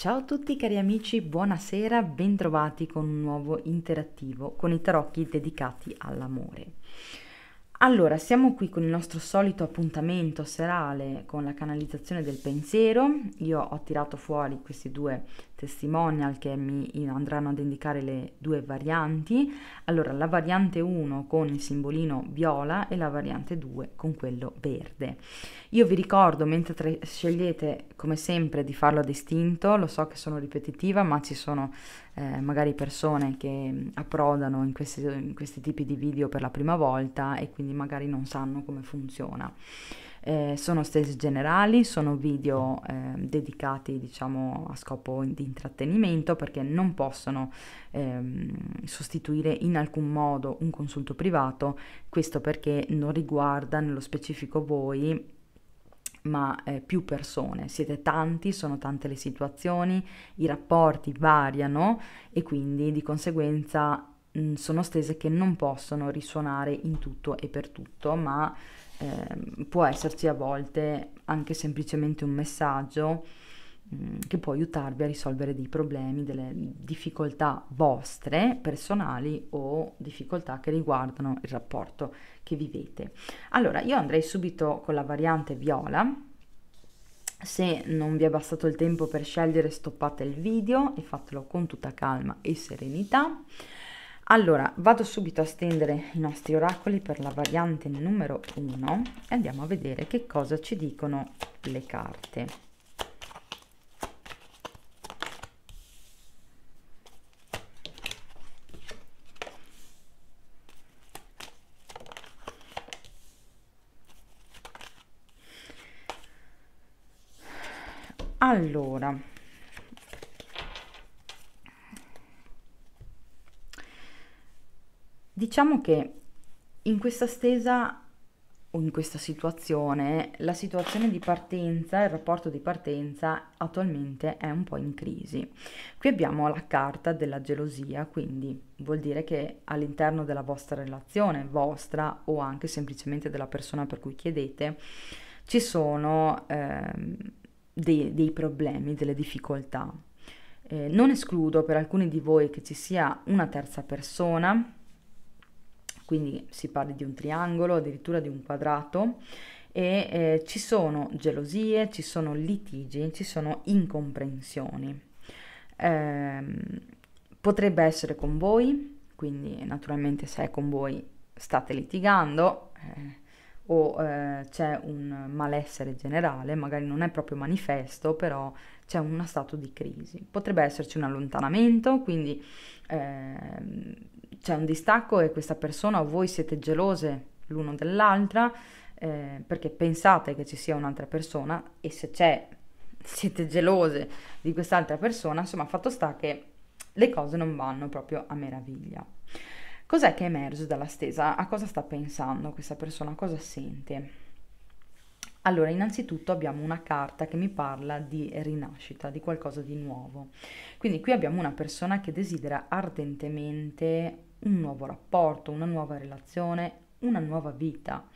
Ciao a tutti cari amici, buonasera, bentrovati con un nuovo interattivo con i tarocchi dedicati all'amore. Allora, siamo qui con il nostro solito appuntamento serale con la canalizzazione del pensiero. Io ho tirato fuori questi due testimonial che mi andranno ad indicare le due varianti. Allora, la variante 1 con il simbolino viola e la variante 2 con quello verde. Io vi ricordo, mentre scegliete come sempre di farlo a distinto, lo so che sono ripetitiva, ma ci sono eh, magari persone che approdano in questi, in questi, tipi di video per la prima volta e quindi magari non sanno come funziona. Eh, sono stage generali, sono video eh, dedicati diciamo a scopo di intrattenimento perché non possono ehm, sostituire in alcun modo un consulto privato, questo perché non riguarda nello specifico voi ma eh, più persone, siete tanti, sono tante le situazioni, i rapporti variano e quindi di conseguenza mh, mm, sono stese che non possono risuonare in tutto e per tutto, ma eh, può esserci a volte anche semplicemente un messaggio Mm, che può aiutarvi a risolvere dei problemi, delle difficoltà vostre, personali o difficoltà che riguardano il rapporto che vivete. Allora, io andrei subito con la variante viola. Se non vi è bastato il tempo per scegliere, stoppate il video e fatelo con tutta calma e serenità. Allora, vado subito a stendere i nostri oracoli per la variante numero 1 e andiamo a vedere che cosa ci dicono le carte. allora diciamo che in questa stesa o in questa situazione la situazione di partenza, il rapporto di partenza attualmente è un po' in crisi. Qui abbiamo la carta della gelosia, quindi vuol dire che all'interno della vostra relazione, vostra o anche semplicemente della persona per cui chiedete, ci sono ehm, dei, dei problemi, delle difficoltà. Eh, non escludo per alcuni di voi che ci sia una terza persona, quindi si parli di un triangolo, addirittura di un quadrato, e eh, ci sono gelosie, ci sono litigi, ci sono incomprensioni. Eh, potrebbe essere con voi, quindi naturalmente se è con voi state litigando, eh, o eh, c'è un malessere generale, magari non è proprio manifesto, però c'è uno stato di crisi. Potrebbe esserci un allontanamento, quindi eh, c'è un distacco e questa persona o voi siete gelose l'uno dell'altra eh, perché pensate che ci sia un'altra persona e se c'è siete gelose di quest'altra persona, insomma fatto sta che le cose non vanno proprio a meraviglia. Cos'è che emerge dalla stesa? A cosa sta pensando questa persona? Cosa sente? Allora, innanzitutto abbiamo una carta che mi parla di rinascita, di qualcosa di nuovo. Quindi qui abbiamo una persona che desidera ardentemente un nuovo rapporto, una nuova relazione, una nuova vita.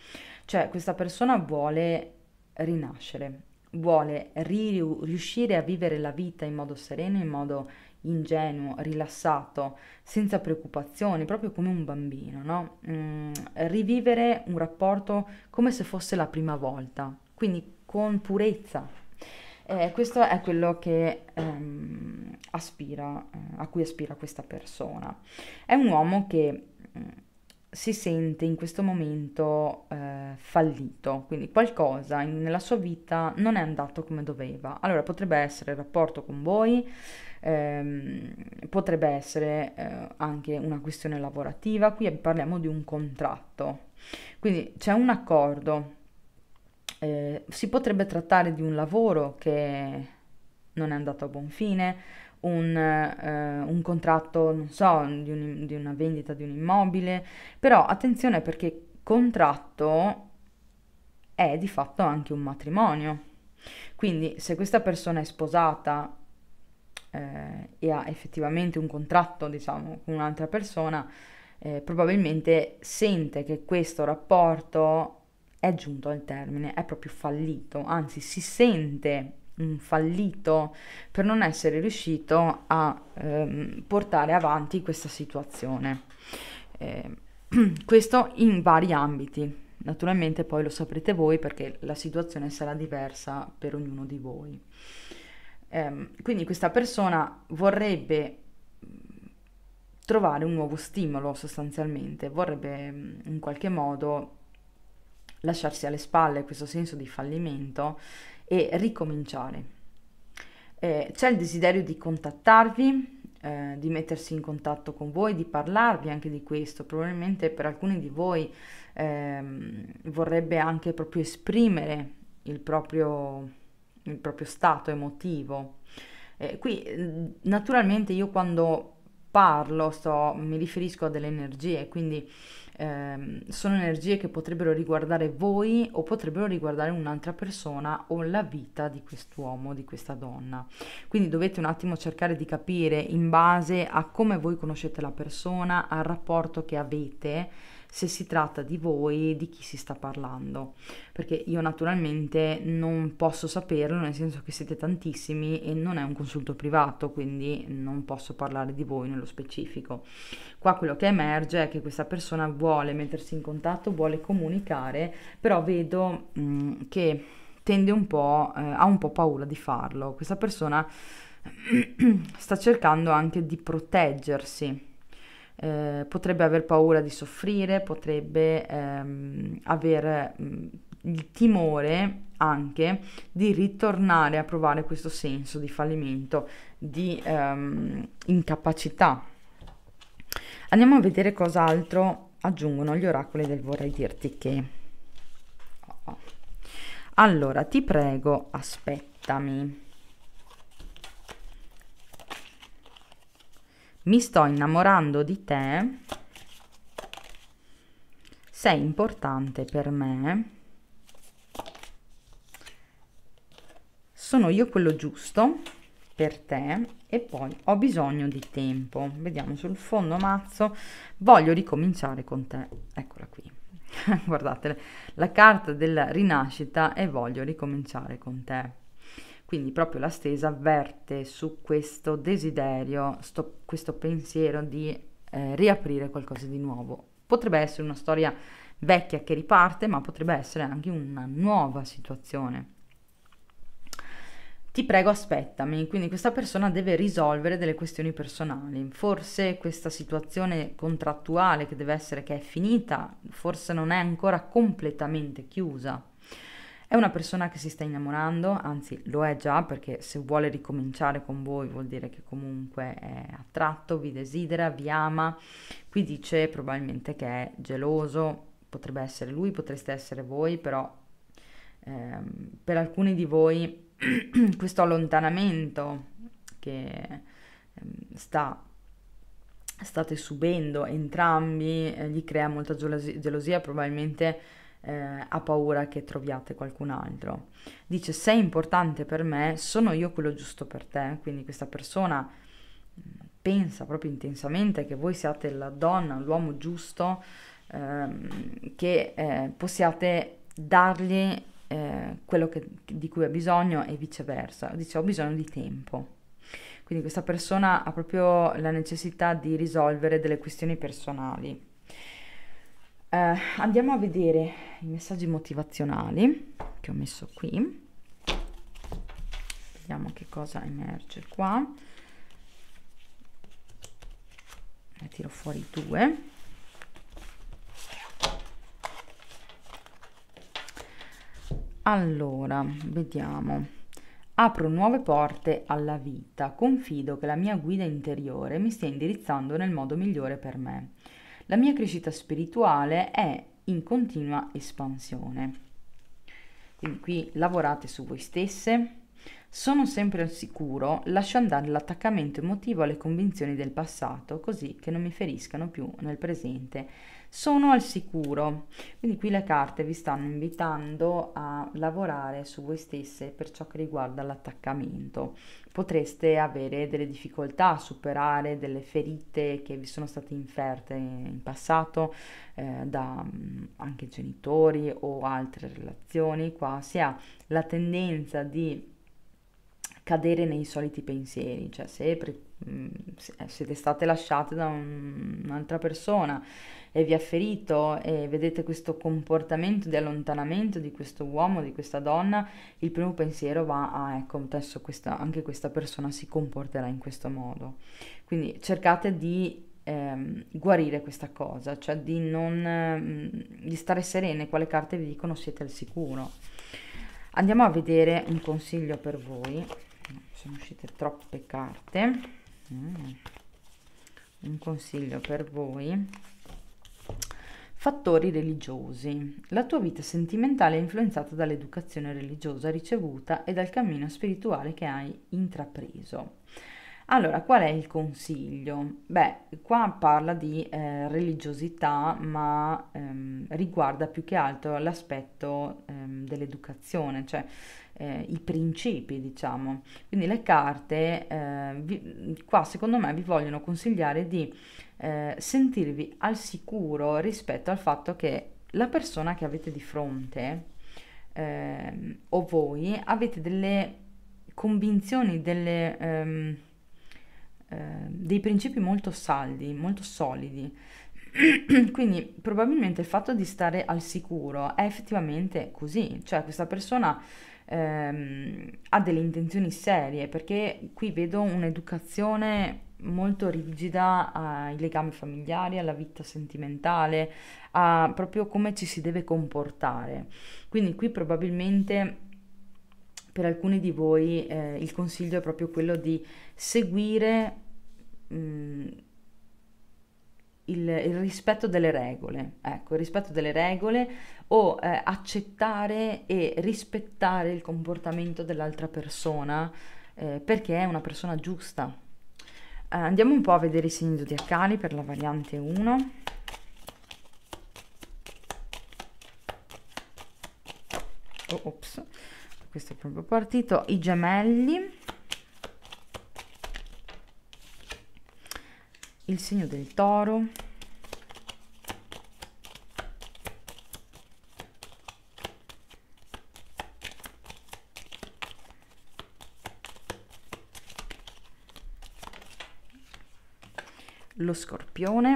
Cioè, questa persona vuole rinascere, vuole riuscire a vivere la vita in modo sereno, in modo ingenuo, rilassato, senza preoccupazioni, proprio come un bambino, no? Mm, rivivere un rapporto come se fosse la prima volta, quindi con purezza. Eh, questo è quello che ehm, aspira, eh, a cui aspira questa persona. È un uomo che mm, si sente in questo momento eh, fallito, quindi qualcosa in, nella sua vita non è andato come doveva. Allora potrebbe essere il rapporto con voi, ehm, potrebbe essere eh, anche una questione lavorativa, qui parliamo di un contratto, quindi c'è un accordo, eh, si potrebbe trattare di un lavoro che non è andato a buon fine, un, eh, un contratto, non so, di, un, di una vendita di un immobile, però attenzione perché contratto è di fatto anche un matrimonio. Quindi se questa persona è sposata eh, e ha effettivamente un contratto, diciamo, con un'altra persona, eh, probabilmente sente che questo rapporto è giunto al termine, è proprio fallito, anzi si sente fallito per non essere riuscito a ehm, portare avanti questa situazione. Eh, questo in vari ambiti. Naturalmente poi lo saprete voi perché la situazione sarà diversa per ognuno di voi. Eh, quindi questa persona vorrebbe mm, trovare un nuovo stimolo sostanzialmente, vorrebbe mm, in qualche modo lasciarsi alle spalle questo senso di fallimento e ricominciare. Eh, c'è il desiderio di contattarvi, eh, di mettersi in contatto con voi, di parlarvi anche di questo. Probabilmente per alcuni di voi eh, vorrebbe anche proprio esprimere il proprio, il proprio stato emotivo. Eh, qui naturalmente io quando parlo sto, mi riferisco a delle energie, quindi ehm, sono energie che potrebbero riguardare voi o potrebbero riguardare un'altra persona o la vita di quest'uomo, di questa donna. Quindi dovete un attimo cercare di capire in base a come voi conoscete la persona, al rapporto che avete se si tratta di voi, di chi si sta parlando, perché io naturalmente non posso saperlo, nel senso che siete tantissimi e non è un consulto privato, quindi non posso parlare di voi nello specifico. Qua quello che emerge è che questa persona vuole mettersi in contatto, vuole comunicare, però vedo mh, mm, che tende un po', eh, ha un po' paura di farlo. Questa persona sta cercando anche di proteggersi eh, potrebbe aver paura di soffrire, potrebbe ehm, aver mh, mm, il timore anche di ritornare a provare questo senso di fallimento, di ehm, incapacità. Andiamo a vedere cos'altro aggiungono gli oracoli del vorrei dirti che. Oh, oh. Allora, ti prego, aspettami. mi sto innamorando di te, sei importante per me, sono io quello giusto per te e poi ho bisogno di tempo. Vediamo sul fondo mazzo, voglio ricominciare con te, eccola qui. Guardate la carta della rinascita e voglio ricominciare con te quindi proprio la stesa avverte su questo desiderio, sto, questo pensiero di eh, riaprire qualcosa di nuovo. Potrebbe essere una storia vecchia che riparte, ma potrebbe essere anche una nuova situazione ti prego aspettami, quindi questa persona deve risolvere delle questioni personali, forse questa situazione contrattuale che deve essere che è finita, forse non è ancora completamente chiusa, è una persona che si sta innamorando, anzi lo è già perché se vuole ricominciare con voi vuol dire che comunque è attratto, vi desidera, vi ama. Qui dice probabilmente che è geloso, potrebbe essere lui, potreste essere voi, però ehm, per alcuni di voi questo allontanamento che ehm, sta state subendo entrambi eh, gli crea molta gelosia, probabilmente eh, ha paura che troviate qualcun altro. Dice sei importante per me, sono io quello giusto per te, quindi questa persona mm, pensa proprio intensamente che voi siate la donna, l'uomo giusto, ehm, che eh, possiate dargli eh, quello che, di cui ha bisogno e viceversa. Dice ho bisogno di tempo. Quindi questa persona ha proprio la necessità di risolvere delle questioni personali eh, andiamo a vedere i messaggi motivazionali che ho messo qui vediamo che cosa emerge qua ne tiro fuori due Allora, vediamo. Apro nuove porte alla vita, confido che la mia guida interiore mi stia indirizzando nel modo migliore per me. La mia crescita spirituale è in continua espansione. Quindi qui lavorate su voi stesse. Sono sempre al sicuro, lascio andare l'attaccamento emotivo alle convinzioni del passato, così che non mi feriscano più nel presente sono al sicuro quindi qui le carte vi stanno invitando a lavorare su voi stesse per ciò che riguarda l'attaccamento potreste avere delle difficoltà a superare delle ferite che vi sono state inferte in passato eh, da mm, anche genitori o altre relazioni qua si ha la tendenza di cadere nei soliti pensieri, cioè se, mm, se eh, siete state lasciate da un, un'altra persona e vi ha ferito e vedete questo comportamento di allontanamento di questo uomo, di questa donna, il primo pensiero va a ah, ecco adesso questa, anche questa persona si comporterà in questo modo. Quindi cercate di Ehm, guarire questa cosa, cioè di, non, ehm, di stare serene, quale carte vi dicono siete al sicuro. Andiamo a vedere un consiglio per voi sono uscite troppe carte mm. un consiglio per voi fattori religiosi la tua vita sentimentale è influenzata dall'educazione religiosa ricevuta e dal cammino spirituale che hai intrapreso allora, qual è il consiglio? Beh, qua parla di eh, religiosità, ma ehm, riguarda più che altro l'aspetto ehm, dell'educazione, cioè eh, i principi, diciamo. Quindi le carte, eh, vi, qua secondo me vi vogliono consigliare di eh, sentirvi al sicuro rispetto al fatto che la persona che avete di fronte ehm, o voi avete delle convinzioni, delle... Ehm, Ehm, dei principi molto saldi, molto solidi. Quindi probabilmente il fatto di stare al sicuro è effettivamente così, cioè questa persona ehm, ha delle intenzioni serie perché qui vedo un'educazione molto rigida ai legami familiari, alla vita sentimentale, a proprio come ci si deve comportare. Quindi qui probabilmente per alcuni di voi eh, il consiglio è proprio quello di seguire il, il, rispetto delle regole, ecco, il rispetto delle regole o eh, accettare e rispettare il comportamento dell'altra persona eh, perché è una persona giusta. Eh, andiamo un po' a vedere i segni zodiacali per la variante 1. Oh, ops, questo è proprio partito. I gemelli. il segno del toro, lo scorpione,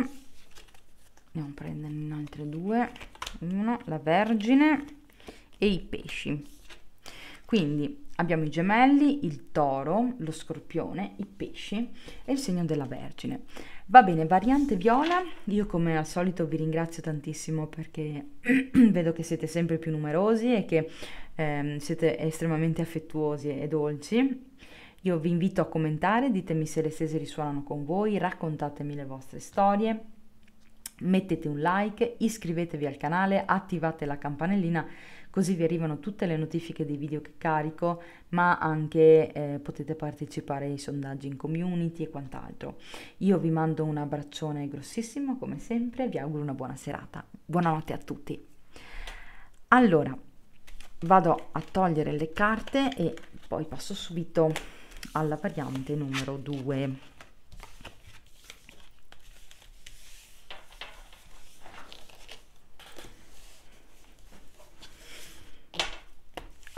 andiamo a prenderne altre due, uno, la vergine e i pesci. Quindi abbiamo i gemelli, il toro, lo scorpione, i pesci e il segno della vergine. Va bene, variante viola, io come al solito vi ringrazio tantissimo perché vedo che siete sempre più numerosi e che ehm, siete estremamente affettuosi e dolci. Io vi invito a commentare, ditemi se le stesse risuonano con voi, raccontatemi le vostre storie, mettete un like, iscrivetevi al canale, attivate la campanellina così vi arrivano tutte le notifiche dei video che carico, ma anche eh, potete partecipare ai sondaggi in community e quant'altro. Io vi mando un abbraccione grossissimo come sempre, vi auguro una buona serata. Buonanotte a tutti. Allora, vado a togliere le carte e poi passo subito alla variante numero 2.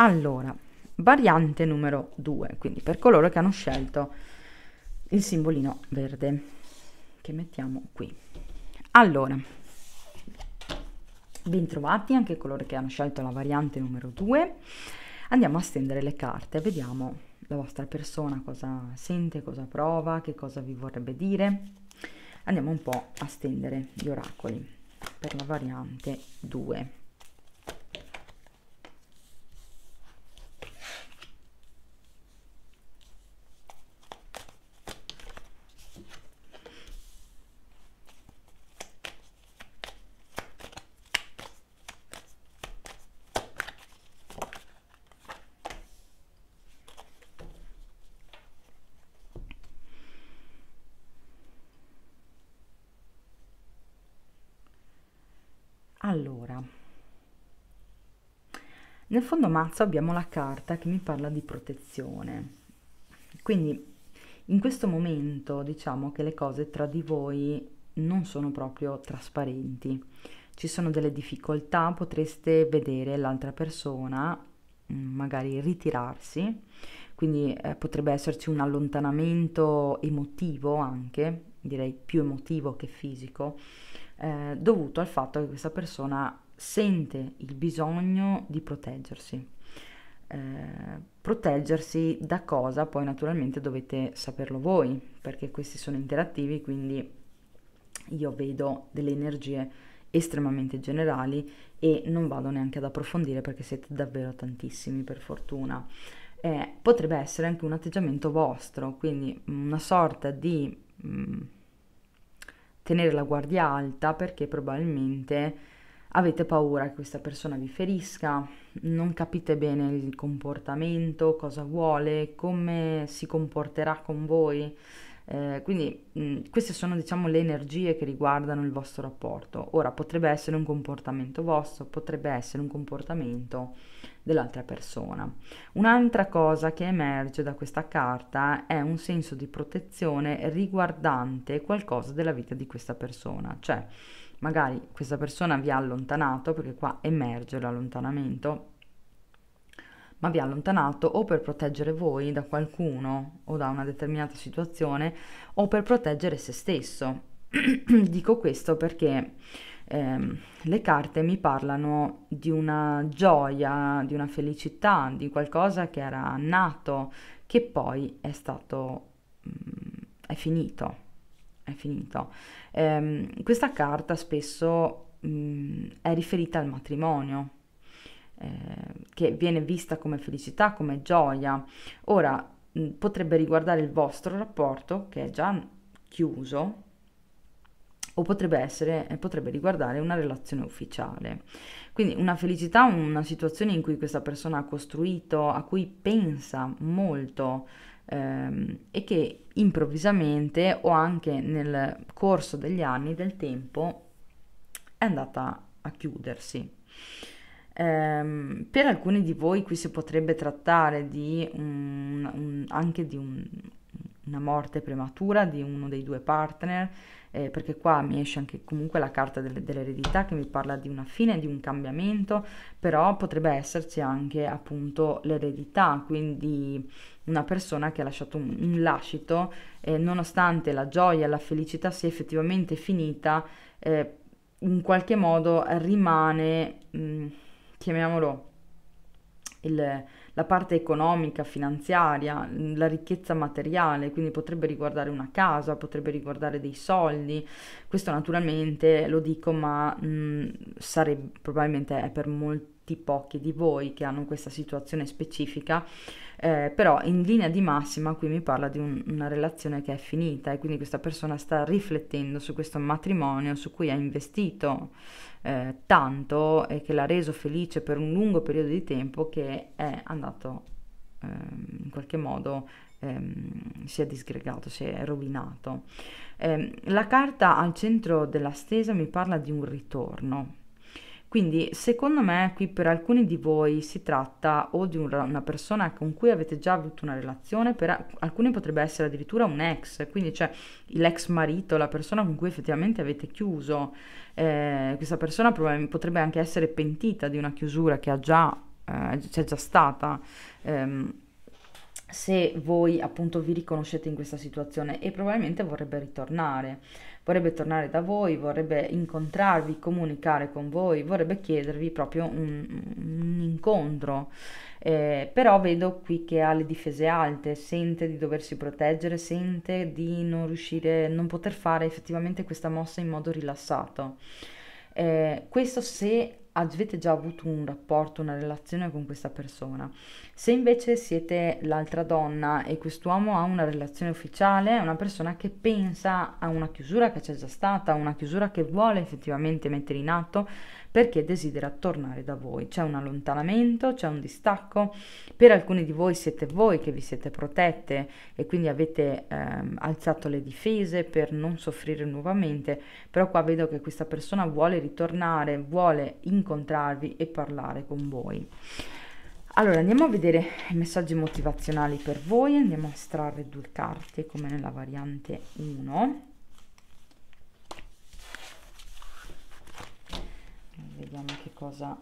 Allora, variante numero 2, quindi per coloro che hanno scelto il simbolino verde che mettiamo qui. Allora, ben trovati anche coloro che hanno scelto la variante numero 2. Andiamo a stendere le carte, vediamo la vostra persona cosa sente, cosa prova, che cosa vi vorrebbe dire. Andiamo un po' a stendere gli oracoli per la variante 2. Allora, nel fondo mazzo abbiamo la carta che mi parla di protezione, quindi in questo momento diciamo che le cose tra di voi non sono proprio trasparenti, ci sono delle difficoltà, potreste vedere l'altra persona mm, magari ritirarsi, quindi eh, potrebbe esserci un allontanamento emotivo anche, direi più emotivo che fisico, eh, dovuto al fatto che questa persona sente il bisogno di proteggersi. Eh, proteggersi da cosa poi naturalmente dovete saperlo voi perché questi sono interattivi quindi io vedo delle energie estremamente generali e non vado neanche ad approfondire perché siete davvero tantissimi per fortuna eh, potrebbe essere anche un atteggiamento vostro quindi una sorta di mh, mm, tenere la guardia alta perché probabilmente avete paura che questa persona vi ferisca, non capite bene il comportamento, cosa vuole, come si comporterà con voi. Eh, quindi mh, mm, queste sono diciamo le energie che riguardano il vostro rapporto. Ora potrebbe essere un comportamento vostro, potrebbe essere un comportamento dell'altra persona. Un'altra cosa che emerge da questa carta è un senso di protezione riguardante qualcosa della vita di questa persona, cioè magari questa persona vi ha allontanato, perché qua emerge l'allontanamento, ma vi ha allontanato o per proteggere voi da qualcuno o da una determinata situazione o per proteggere se stesso. Dico questo perché eh, le carte mi parlano di una gioia, di una felicità, di qualcosa che era nato, che poi è stato, mh, mm, è finito, è finito. Eh, questa carta spesso mh, mm, è riferita al matrimonio, eh, che viene vista come felicità, come gioia. Ora, mh, mm, potrebbe riguardare il vostro rapporto, che è già chiuso, o potrebbe essere, eh, potrebbe riguardare una relazione ufficiale. Quindi una felicità, una situazione in cui questa persona ha costruito, a cui pensa molto ehm, e che improvvisamente o anche nel corso degli anni, del tempo, è andata a chiudersi. Ehm, per alcuni di voi qui si potrebbe trattare di un, un, anche di un, una morte prematura di uno dei due partner, eh, perché qua mi esce anche comunque la carta del, dell'eredità che mi parla di una fine, di un cambiamento, però potrebbe esserci anche appunto l'eredità, quindi una persona che ha lasciato un, un lascito, eh, nonostante la gioia, la felicità sia effettivamente finita, eh, in qualche modo rimane, mh, mm, chiamiamolo, il, la parte economica, finanziaria, mm, la ricchezza materiale, quindi potrebbe riguardare una casa, potrebbe riguardare dei soldi. Questo naturalmente lo dico, ma mh, mm, sarebbe, probabilmente è per molti pochi di voi che hanno questa situazione specifica, eh, però in linea di massima qui mi parla di un, una relazione che è finita e quindi questa persona sta riflettendo su questo matrimonio su cui ha investito eh, tanto e che l'ha reso felice per un lungo periodo di tempo che è andato ehm, in qualche modo ehm, si è disgregato, si è rovinato. Eh, la carta al centro della stesa mi parla di un ritorno, quindi secondo me qui per alcuni di voi si tratta o di una persona con cui avete già avuto una relazione, per alcuni potrebbe essere addirittura un ex, quindi cioè l'ex marito, la persona con cui effettivamente avete chiuso. Eh, questa persona potrebbe anche essere pentita di una chiusura che ha già, eh, c'è già stata. Ehm, se voi appunto vi riconoscete in questa situazione e probabilmente vorrebbe ritornare vorrebbe tornare da voi, vorrebbe incontrarvi, comunicare con voi, vorrebbe chiedervi proprio un, un incontro. Eh, però vedo qui che ha le difese alte, sente di doversi proteggere, sente di non riuscire, non poter fare effettivamente questa mossa in modo rilassato. Eh, questo se avete già avuto un rapporto, una relazione con questa persona. Se invece siete l'altra donna e quest'uomo ha una relazione ufficiale, è una persona che pensa a una chiusura che c'è già stata, una chiusura che vuole effettivamente mettere in atto perché desidera tornare da voi. C'è un allontanamento, c'è un distacco, per alcuni di voi siete voi che vi siete protette e quindi avete ehm, alzato le difese per non soffrire nuovamente, però qua vedo che questa persona vuole ritornare, vuole incontrarvi e parlare con voi. Allora andiamo a vedere i messaggi motivazionali per voi, andiamo a estrarre due carte come nella variante 1. Vediamo che cosa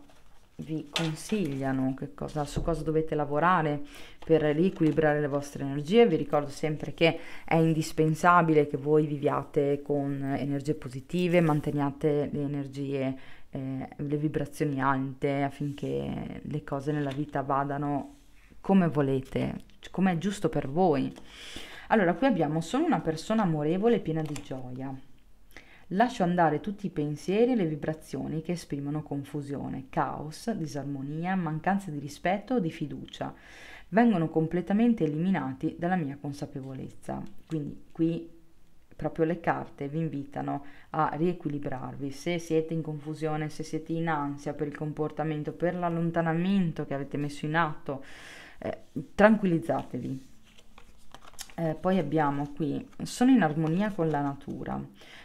vi consigliano, cosa, su cosa dovete lavorare per riequilibrare le vostre energie. Vi ricordo sempre che è indispensabile che voi viviate con energie positive, manteniate le energie eh, le vibrazioni alte affinché le cose nella vita vadano come volete, come è giusto per voi. Allora, qui abbiamo sono una persona amorevole e piena di gioia. Lascio andare tutti i pensieri e le vibrazioni che esprimono confusione, caos, disarmonia, mancanza di rispetto o di fiducia. Vengono completamente eliminati dalla mia consapevolezza. Quindi qui proprio le carte vi invitano a riequilibrarvi. Se siete in confusione, se siete in ansia per il comportamento, per l'allontanamento che avete messo in atto, eh, tranquillizzatevi, eh, poi abbiamo qui, sono in armonia con la natura,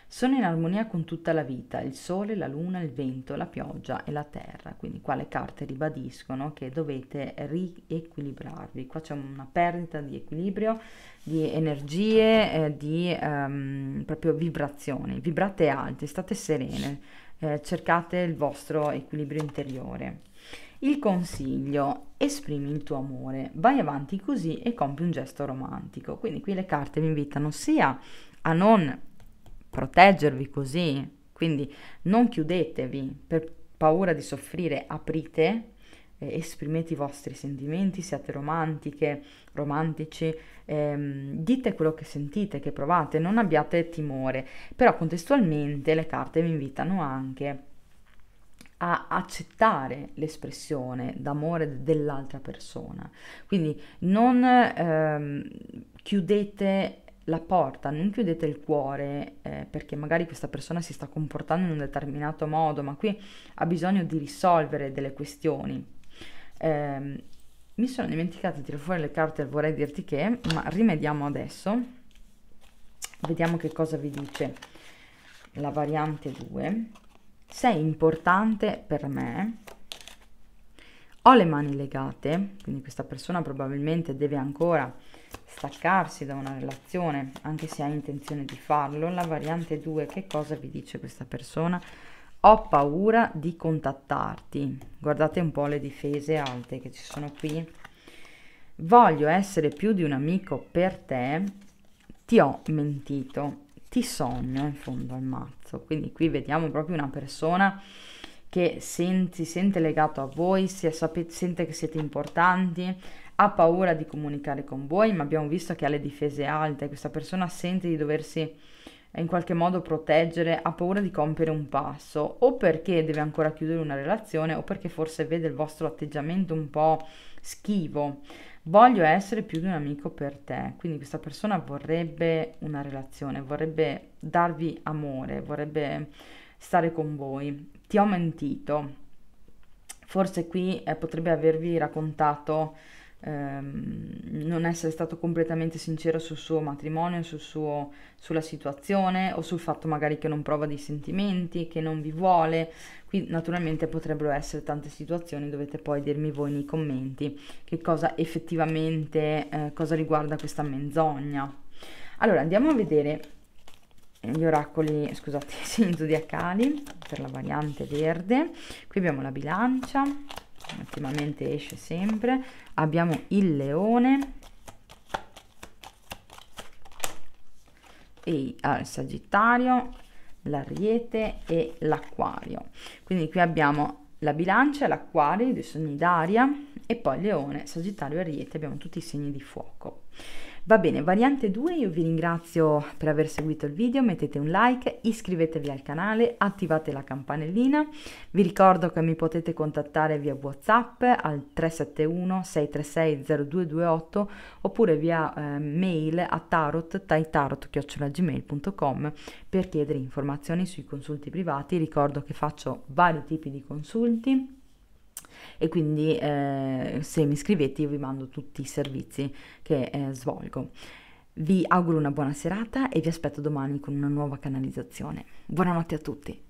sono in armonia con tutta la vita, il sole, la luna, il vento, la pioggia e la terra, quindi qua le carte ribadiscono che dovete riequilibrarvi, qua c'è una perdita di equilibrio, di energie, eh, di ehm, proprio vibrazioni, vibrate alte, state serene, eh, cercate il vostro equilibrio interiore. Il consiglio, esprimi il tuo amore, vai avanti così e compi un gesto romantico. Quindi qui le carte vi invitano sia a non proteggervi così, quindi non chiudetevi per paura di soffrire, aprite, eh, esprimete i vostri sentimenti, siate romantiche, romantici, ehm, dite quello che sentite, che provate, non abbiate timore, però contestualmente le carte vi invitano anche a a accettare l'espressione d'amore dell'altra persona. Quindi non ehm, chiudete la porta, non chiudete il cuore eh, perché magari questa persona si sta comportando in un determinato modo, ma qui ha bisogno di risolvere delle questioni. Eh, mi sono dimenticata di tirare fuori le carte, vorrei dirti che, ma rimediamo adesso. Vediamo che cosa vi dice la variante 2 sei importante per me, ho le mani legate, quindi questa persona probabilmente deve ancora staccarsi da una relazione, anche se ha intenzione di farlo. La variante 2, che cosa vi dice questa persona? Ho paura di contattarti. Guardate un po' le difese alte che ci sono qui. Voglio essere più di un amico per te. Ti ho mentito ti sogno eh, in fondo al mazzo. Quindi qui vediamo proprio una persona che si sente legato a voi, sente che siete importanti, ha paura di comunicare con voi, ma abbiamo visto che ha le difese alte, questa persona sente di doversi eh, in qualche modo proteggere, ha paura di compiere un passo o perché deve ancora chiudere una relazione o perché forse vede il vostro atteggiamento un po' schivo voglio essere più di un amico per te, quindi questa persona vorrebbe una relazione, vorrebbe darvi amore, vorrebbe stare con voi, ti ho mentito, forse qui eh, potrebbe avervi raccontato ehm, non essere stato completamente sincero sul suo matrimonio, sul suo, sulla situazione o sul fatto magari che non prova dei sentimenti, che non vi vuole. Qui naturalmente potrebbero essere tante situazioni, dovete poi dirmi voi nei commenti che cosa effettivamente, eh, cosa riguarda questa menzogna. Allora andiamo a vedere eh, gli oracoli, scusate, i segni zodiacali per la variante verde. Qui abbiamo la bilancia ultimamente esce sempre abbiamo il leone e il sagittario l'ariete e l'acquario quindi qui abbiamo la bilancia l'acquario i due segni d'aria e poi leone sagittario e ariete abbiamo tutti i segni di fuoco Va bene, variante 2, io vi ringrazio per aver seguito il video, mettete un like, iscrivetevi al canale, attivate la campanellina. Vi ricordo che mi potete contattare via WhatsApp al 371 636 0228 oppure via eh, mail a tarot taitarot@gmail.com per chiedere informazioni sui consulti privati. Ricordo che faccio vari tipi di consulti e quindi eh, se mi scrivete io vi mando tutti i servizi che eh, svolgo. Vi auguro una buona serata e vi aspetto domani con una nuova canalizzazione. Buonanotte a tutti!